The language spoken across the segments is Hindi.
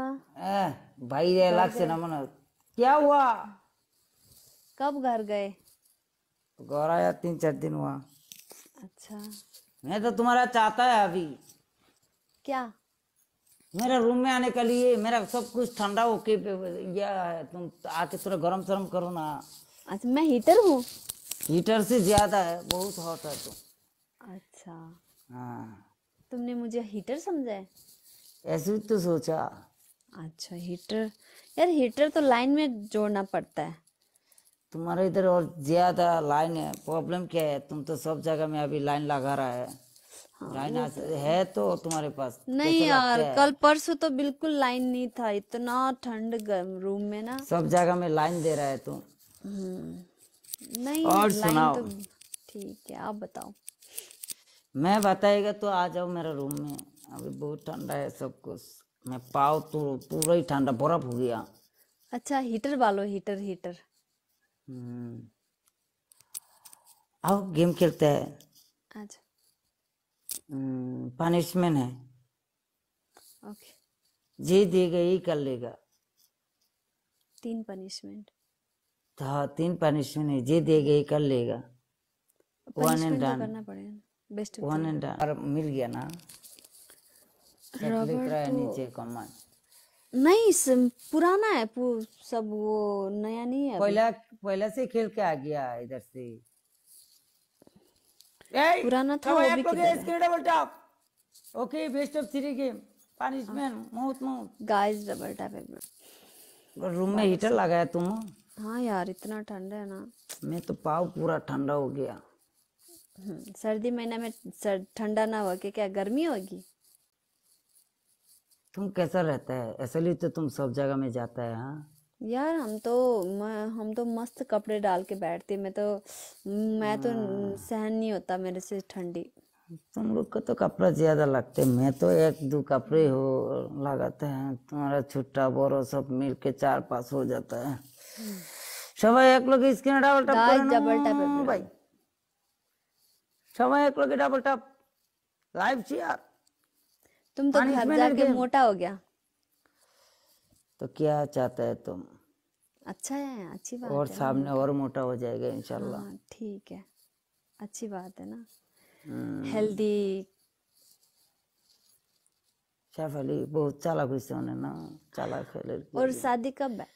भाई रे अलग से नमन क्या हुआ कब घर गए घर आया तीन चार दिन हुआ अच्छा मैं तो तुम्हारा चाहता है अभी क्या मेरे रूम में आने के लिए मेरा सब कुछ ठंडा होके गया है तुम आके थोड़ा गर्म शर्म करो ना अच्छा मैं हीटर हूँ हीटर से ज्यादा है बहुत हॉट है तुम अच्छा हाँ तुमने मुझे हीटर समझा है ऐसे तो सोचा अच्छा हीटर यार हीटर तो लाइन में जोड़ना पड़ता है तुम्हारे इधर और ज्यादा लाइन है प्रॉब्लम क्या है तुम तो सब जगह में अभी लाइन लगा रहा है हाँ, लाइन तो है तो तुम्हारे पास नहीं यार कल परसों तो बिल्कुल लाइन नहीं था इतना ठंड गर्म रूम में ना सब जगह में लाइन दे रहा है तुम हम्म, नहीं और सुनाओ तो ठीक है आप बताओ मैं बताएगा तो आ जाओ मेरा रूम में अभी बहुत ठंडा है सब कुछ मैं पाव तो पूरा ही ठंडा बर्फ हो गया अच्छा हीटर वालो हीटर हीटर हम्म। आओ गेम खेलते हैं अच्छा पनिशमेंट हम्म, है ओके जे देगा ये कर लेगा तीन पनिशमेंट हाँ तीन पनिशमेंट है जे देगा ये कर लेगा वन एंड डन करना पड़ेगा बेस्ट वन एंड डन और मिल गया ना तो नीचे नहीं पुराना है पु, सब वो नया नहीं है पहला पहला से खेल के आ गया इधर से पुराना था वो भी double tap okay best of three game punishment मौत मौत गाइस डबल टैप रूम में हीटर लगाया तुम हाँ यार इतना ठंडा है ना मैं तो पाव पूरा ठंडा हो गया हम्म, सर्दी महीना में ठंडा ना हो के क्या गर्मी होगी तुम कैसा रहता है असली तो तुम सब जगह में जाता है हाँ यार हम तो मैं हम तो मस्त कपड़े डाल के बैठते मैं तो मैं तो हाँ। सहन नहीं होता मेरे से ठंडी तुम लोग को तो कपड़ा ज़्यादा लगते मैं तो एक दो कपड़े हो लगाते हैं तुम्हारा छुट्टा बोरो सब मिल के चार पास हो जाता है সবাই এক লোকে স্ক্রিনে ডাবল ট্যাপ করে ডাবল ট্যাপ ভাই সবাই এক লোকে ডাবল ট্যাপ লাইভ চেয়ার तुम तो घर जाके मोटा हो गया तो क्या चाहता है तुम अच्छा है अच्छी बात और है सामने और मोटा हो जाएगा इंशाल्लाह हाँ, ठीक है अच्छी बात है ना हम्म। हेल्दी सैफ अली बहुत चालाक हुई सोने ना चालाक है लड़की और शादी कब है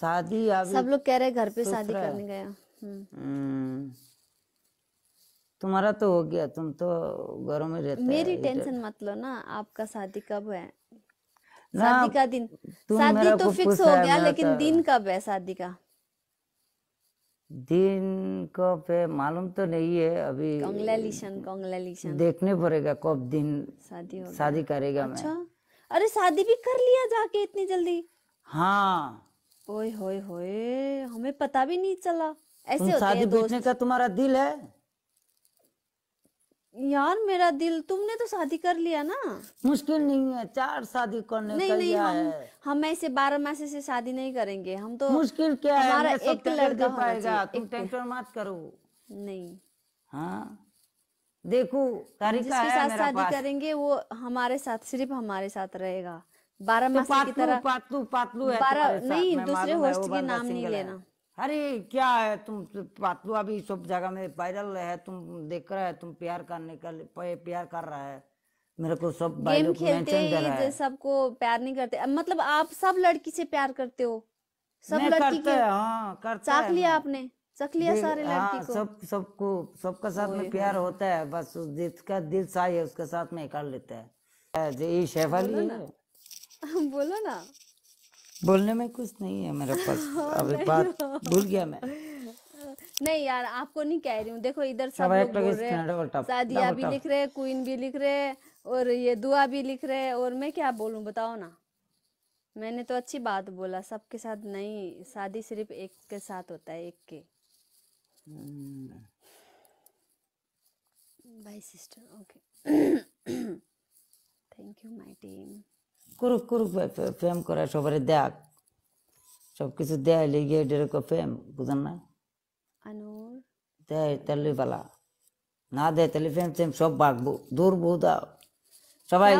शादी सब लोग कह रहे घर पे शादी करने गया हम्म। हम्म। तुम्हारा तो हो गया तुम तो घरों में रहते मेरी टेंशन मत लो ना आपका शादी कब है शादी का दिन शादी तो फिक्स हो गया लेकिन दिन कब है शादी का दिन कब है मालूम तो नहीं है अभी कॉन्ग्रेलिशन कॉन्ग्रेलिशन देखने पड़ेगा कब दिन शादी शादी करेगा अच्छा? मैं अरे शादी भी कर लिया जाके इतनी जल्दी हाँ ओए होए होए हमें पता भी नहीं चला ऐसे होते शादी दोस्त का तुम्हारा दिल है यार मेरा दिल तुमने तो शादी कर लिया ना मुश्किल नहीं है चार शादी करने नहीं कर नहीं हम हम ऐसे बारह मास से शादी नहीं करेंगे हम तो मुश्किल क्या है एक लड़का पाएगा तुम टेंशन मत करो नहीं हाँ देखो तरीका है साथ शादी करेंगे वो हमारे साथ सिर्फ हमारे साथ रहेगा बारह तो मास की तरह पातलू पातलू है तो बारह नहीं दूसरे होस्ट के नाम नहीं लेना अरे क्या है तुम तो पातलुआ भी सब जगह में वायरल है तुम देख रहे है तुम प्यार करने का प्यार कर रहा है मेरे को सब गेम खेलते ही सबको प्यार नहीं करते मतलब आप सब लड़की से प्यार करते हो सब मैं लड़की के हाँ, करते लिया आपने चक लिया सारे लड़की हाँ, को सब सबको सबका साथ में प्यार होता है बस जिसका दिल साई है उसके साथ में कर लेते हैं ये शेफाली बोलो ना बोलने में कुछ नहीं है मेरे पास हाँ, अब बात भूल गया मैं नहीं यार आपको नहीं कह रही हूँ देखो इधर सब लोग बोल रहे हैं सादिया भी लिख रहे क्वीन भी लिख रहे और ये दुआ भी लिख रहे और मैं क्या बोलूँ बताओ ना मैंने तो अच्छी बात बोला सबके साथ नहीं शादी सिर्फ एक के साथ होता है एक के bye sister okay thank you my team করুক করুক ফেম করে সবারে দেখ সব কিছু দেয় লেগে ডেরে কো ফেম বুঝান না আনুর দেয় তাহলে বালা না দেয় তাহলে ফেম ফেম সব বাঘবো দূর বুদা সবাই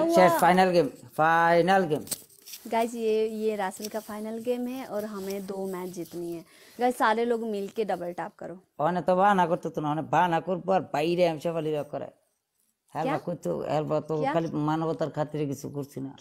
ये ये रासल का फाइनल गेम है और हमें दो मैच जीतनी है गाइज सारे लोग मिल डबल टैप करो ओने तो बा ना कर तो तुमने बा ना कर पर बाहर है हमसे वाली रख कर हेल्प कुछ हेल्प तो खाली मानवता खातिर किसी कुर्सी ना